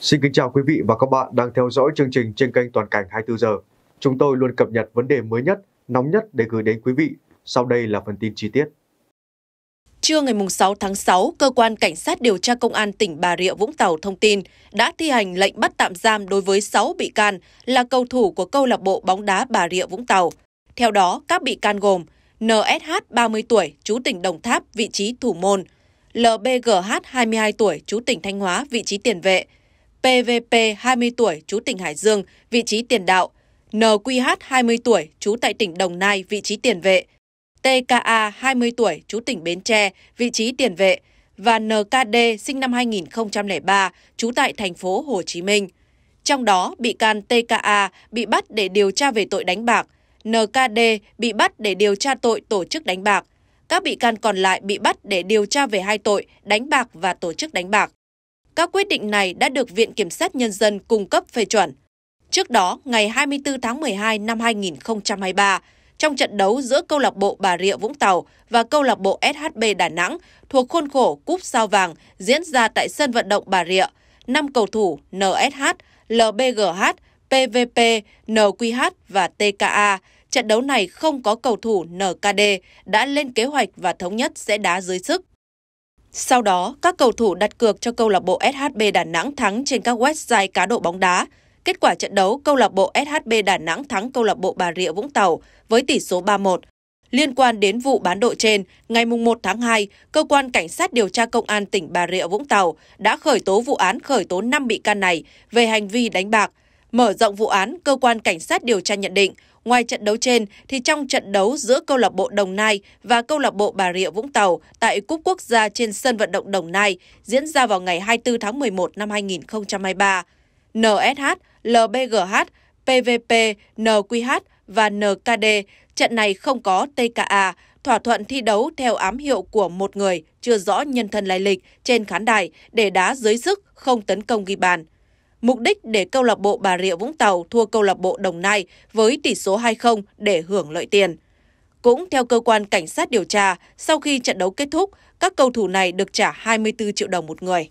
Xin kính chào quý vị và các bạn đang theo dõi chương trình trên kênh Toàn cảnh 24 giờ. Chúng tôi luôn cập nhật vấn đề mới nhất, nóng nhất để gửi đến quý vị. Sau đây là phần tin chi tiết. Trưa ngày 6 tháng 6, Cơ quan Cảnh sát điều tra Công an tỉnh Bà Rịa Vũng Tàu thông tin đã thi hành lệnh bắt tạm giam đối với 6 bị can là cầu thủ của câu lạc bộ bóng đá Bà Rịa Vũng Tàu. Theo đó, các bị can gồm NSH 30 tuổi, chú tỉnh Đồng Tháp, vị trí thủ môn, LBGH 22 tuổi, chú tỉnh Thanh Hóa, vị trí tiền vệ, PVP 20 tuổi trú tỉnh Hải Dương, vị trí tiền đạo, NQH 20 tuổi trú tại tỉnh Đồng Nai, vị trí tiền vệ, TKA 20 tuổi trú tỉnh Bến Tre, vị trí tiền vệ và NKD sinh năm 2003 trú tại thành phố Hồ Chí Minh. Trong đó, bị can TKA bị bắt để điều tra về tội đánh bạc, NKD bị bắt để điều tra tội tổ chức đánh bạc. Các bị can còn lại bị bắt để điều tra về hai tội đánh bạc và tổ chức đánh bạc. Các quyết định này đã được Viện Kiểm sát Nhân dân cung cấp phê chuẩn. Trước đó, ngày 24 tháng 12 năm 2023, trong trận đấu giữa câu lạc bộ Bà Rịa Vũng Tàu và câu lạc bộ SHB Đà Nẵng thuộc khuôn khổ Cúp Sao Vàng diễn ra tại sân vận động Bà Rịa, năm cầu thủ NSH, LBGH, PVP, NQH và TKA, trận đấu này không có cầu thủ NKD, đã lên kế hoạch và thống nhất sẽ đá dưới sức. Sau đó, các cầu thủ đặt cược cho câu lạc bộ SHB Đà Nẵng thắng trên các website cá độ bóng đá. Kết quả trận đấu, câu lạc bộ SHB Đà Nẵng thắng câu lạc bộ Bà Rịa Vũng Tàu với tỷ số 3-1. Liên quan đến vụ bán độ trên, ngày 1 tháng 2, Cơ quan Cảnh sát điều tra Công an tỉnh Bà Rịa Vũng Tàu đã khởi tố vụ án khởi tố 5 bị can này về hành vi đánh bạc. Mở rộng vụ án, Cơ quan Cảnh sát điều tra nhận định Ngoài trận đấu trên thì trong trận đấu giữa câu lạc bộ Đồng Nai và câu lạc bộ Bà Rịa Vũng Tàu tại Cúp Quốc gia trên sân vận động Đồng Nai diễn ra vào ngày 24 tháng 11 năm 2023, NSH, LBGH, PVP, NQH và NKD trận này không có TKA, thỏa thuận thi đấu theo ám hiệu của một người chưa rõ nhân thân lai lịch trên khán đài để đá dưới sức không tấn công ghi bàn mục đích để câu lạc bộ Bà Rịa Vũng Tàu thua câu lạc bộ Đồng Nai với tỷ số 2-0 để hưởng lợi tiền. Cũng theo cơ quan cảnh sát điều tra, sau khi trận đấu kết thúc, các cầu thủ này được trả 24 triệu đồng một người.